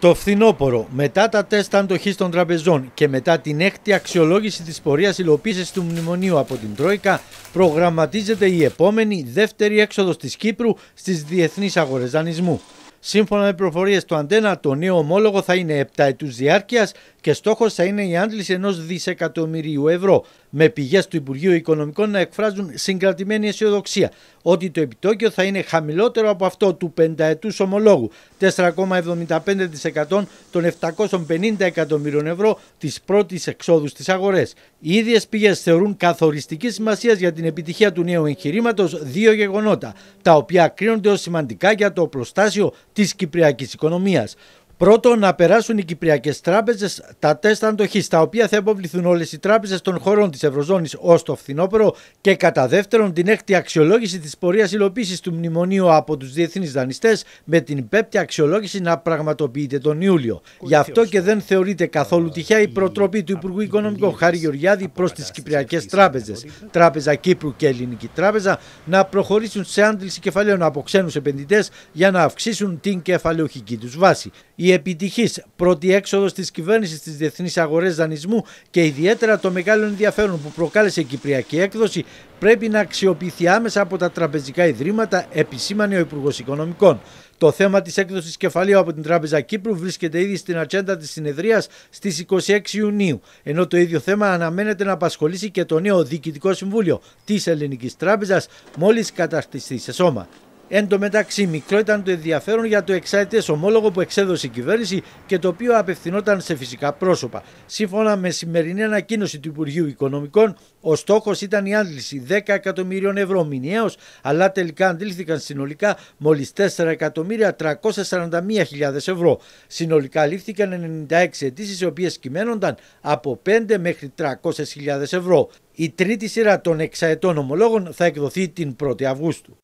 Το φθινόπωρο, μετά τα τεστ αντοχής των τραπεζών και μετά την έκτη αξιολόγηση της πορείας υλοποίησης του μνημονίου από την Τρόικα, προγραμματίζεται η επόμενη δεύτερη έξοδος της Κύπρου στις διεθνείς αγορές δανεισμού. Σύμφωνα με προφορίες του Αντένα, το νέο ομόλογο θα είναι 7 ετούς διάρκειας και στόχος θα είναι η άντληση ενός δισεκατομμυρίου ευρώ. Με πηγές του Υπουργείου Οικονομικών να εκφράζουν συγκρατημένη αισιοδοξία ότι το επιτόκιο θα είναι χαμηλότερο από αυτό του πενταετούς ομολόγου 4,75% των 750 εκατομμυρίων ευρώ της πρώτης εξόδου στις αγορές. Οι ίδιες πηγές θεωρούν καθοριστική σημασία για την επιτυχία του νέου εγχειρήματος δύο γεγονότα, τα οποία κρίνονται ως σημαντικά για το προστάσιο της κυπριακής οικονομίας. Πρώτον, να περάσουν οι κυπριακές τράπεζες τα τεστ αντοχής, τα οποία θα υποβληθούν όλες οι τράπεζες των χωρών της Ευρωζώνης ως το φθινόπωρο. Και κατά δεύτερον, την έκτη αξιολόγηση της πορείας υλοποίησης του μνημονίου από τους διεθνείς δανειστές, με την πέπτη αξιολόγηση να πραγματοποιείται τον Ιούλιο. Γι' αυτό και ε. δεν θεωρείται καθόλου τυχαία η προτροπή του Υπουργού Οικονομικού Χάρη Γεωργιάδη προς τις κυπριακέ τράπεζες, Τράπεζα Κύπρου και Ελληνική Τράπεζα, να προχωρήσουν σε άντληση κεφαλαίων από ξένους επενδυτές για να αυξήσουν την κεφαλαιοχική τους βάση. Η επιτυχής πρώτη έξοδος της κυβέρνησης στις διεθνείς αγορές δανεισμού και ιδιαίτερα το μεγάλο ενδιαφέρον που προκάλεσε η Κυπριακή έκδοση πρέπει να αξιοποιηθεί άμεσα από τα τραπεζικά ιδρύματα, επισήμανε ο Υπουργός Οικονομικών. Το θέμα της έκδοσης κεφαλαίου από την Τράπεζα Κύπρου βρίσκεται ήδη στην ατζέντα της συνεδρίας στις 26 Ιουνίου, ενώ το ίδιο θέμα αναμένεται να απασχολήσει και το νέο Διοικητικό Συμβούλιο της Ελληνικής Τράπεζας μόλις καταρτιστεί σε σώμα. Εν τω μεταξύ, μικρό ήταν το ενδιαφέρον για το εξαετέ ομόλογο που εξέδωσε η κυβέρνηση και το οποίο απευθυνόταν σε φυσικά πρόσωπα. Σύμφωνα με σημερινή ανακοίνωση του Υπουργείου Οικονομικών, ο στόχος ήταν η άντληση 10 εκατομμυρίων ευρώ μηνιαίως, αλλά τελικά αντλήθηκαν συνολικά μόλις 4.341.000 ευρώ. Συνολικά λήφθηκαν 96 αιτήσεις, οι οποίες κυμαίνονταν από 5 μέχρι 300.000 ευρώ. Η τρίτη σειρά των εξαετών ομολόγων θα εκδοθεί την 1η Αυγούστου.